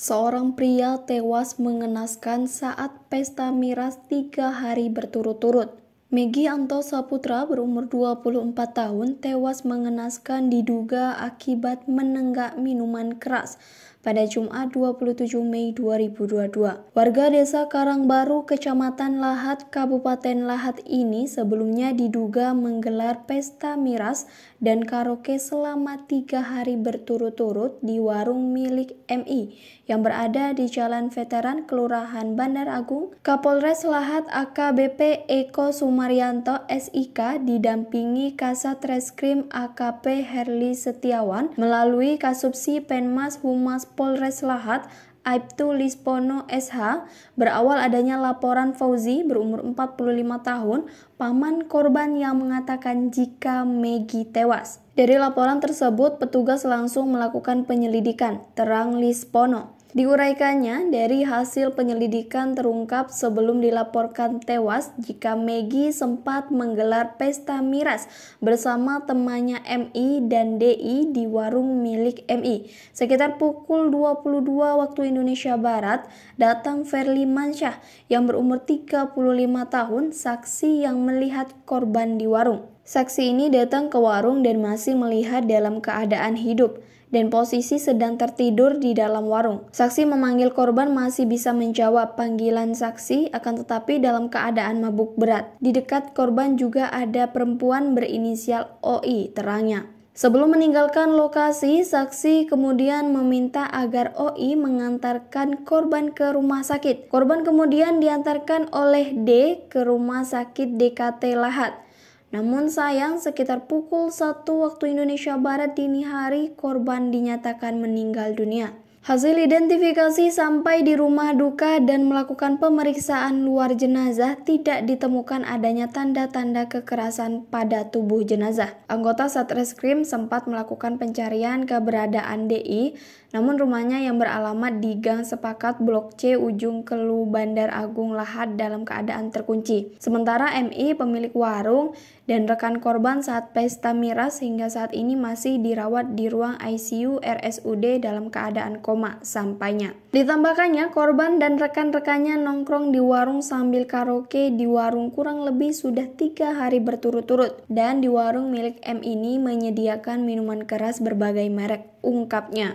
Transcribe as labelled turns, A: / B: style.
A: Seorang pria tewas mengenaskan saat pesta miras tiga hari berturut-turut. Megi Anto Saputra berumur 24 tahun tewas mengenaskan diduga akibat menenggak minuman keras pada Jumat 27 Mei 2022. Warga desa Karangbaru, Kecamatan Lahat, Kabupaten Lahat ini sebelumnya diduga menggelar pesta miras dan karaoke selama tiga hari berturut-turut di warung milik MI yang berada di Jalan Veteran, Kelurahan Bandar Agung. Kapolres Lahat AKBP Eko Sumaryanto SIK didampingi Kasat Reskrim AKP Herli Setiawan melalui Kasubsi Penmas Humas Polres Lahat, Aibtu Lispono SH, berawal adanya laporan Fauzi berumur 45 tahun, paman korban yang mengatakan jika Megi tewas. Dari laporan tersebut, petugas langsung melakukan penyelidikan, terang Lispono. Diuraikannya dari hasil penyelidikan terungkap sebelum dilaporkan tewas jika Megi sempat menggelar pesta miras bersama temannya MI dan DI di warung milik MI. Sekitar pukul 22 waktu Indonesia Barat datang Ferli Mansyah yang berumur 35 tahun saksi yang melihat korban di warung. Saksi ini datang ke warung dan masih melihat dalam keadaan hidup dan posisi sedang tertidur di dalam warung. Saksi memanggil korban masih bisa menjawab panggilan saksi akan tetapi dalam keadaan mabuk berat. Di dekat korban juga ada perempuan berinisial OI terangnya. Sebelum meninggalkan lokasi, saksi kemudian meminta agar OI mengantarkan korban ke rumah sakit. Korban kemudian diantarkan oleh D ke rumah sakit DKT Lahat. Namun sayang, sekitar pukul 1 waktu Indonesia Barat dini hari, korban dinyatakan meninggal dunia. Hasil identifikasi sampai di rumah duka dan melakukan pemeriksaan luar jenazah tidak ditemukan adanya tanda-tanda kekerasan pada tubuh jenazah. Anggota Satreskrim sempat melakukan pencarian keberadaan DI, namun rumahnya yang beralamat di Gang Sepakat Blok C ujung Kelu Bandar Agung Lahat dalam keadaan terkunci. Sementara MI pemilik warung dan rekan korban saat pesta miras hingga saat ini masih dirawat di ruang ICU RSUD dalam keadaan koma koma sampainya. Ditambahkannya, korban dan rekan-rekannya nongkrong di warung sambil karaoke di warung kurang lebih sudah tiga hari berturut-turut. Dan di warung milik M ini menyediakan minuman keras berbagai merek, ungkapnya.